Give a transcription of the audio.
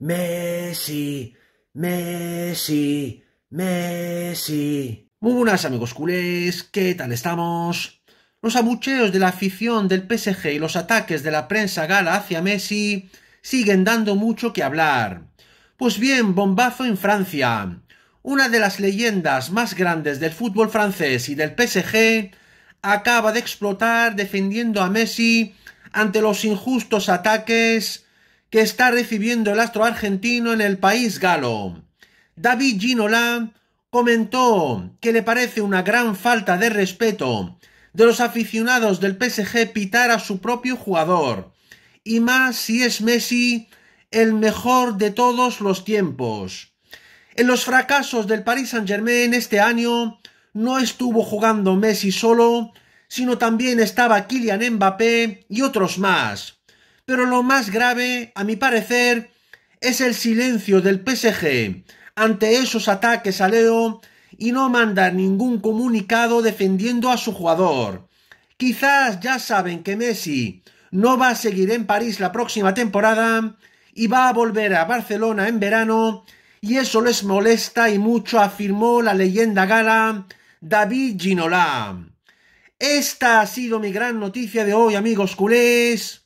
Messi, Messi, Messi. Muy buenas amigos culés, ¿qué tal estamos? Los abucheos de la afición del PSG y los ataques de la prensa gala hacia Messi siguen dando mucho que hablar. Pues bien, bombazo en Francia. Una de las leyendas más grandes del fútbol francés y del PSG acaba de explotar defendiendo a Messi ante los injustos ataques que está recibiendo el astro argentino en el país galo. David Ginola comentó que le parece una gran falta de respeto de los aficionados del PSG pitar a su propio jugador, y más si es Messi el mejor de todos los tiempos. En los fracasos del Paris Saint-Germain este año no estuvo jugando Messi solo, sino también estaba Kylian Mbappé y otros más. Pero lo más grave, a mi parecer, es el silencio del PSG ante esos ataques a Leo y no manda ningún comunicado defendiendo a su jugador. Quizás ya saben que Messi no va a seguir en París la próxima temporada y va a volver a Barcelona en verano y eso les molesta y mucho, afirmó la leyenda gala David Ginola. Esta ha sido mi gran noticia de hoy, amigos culés.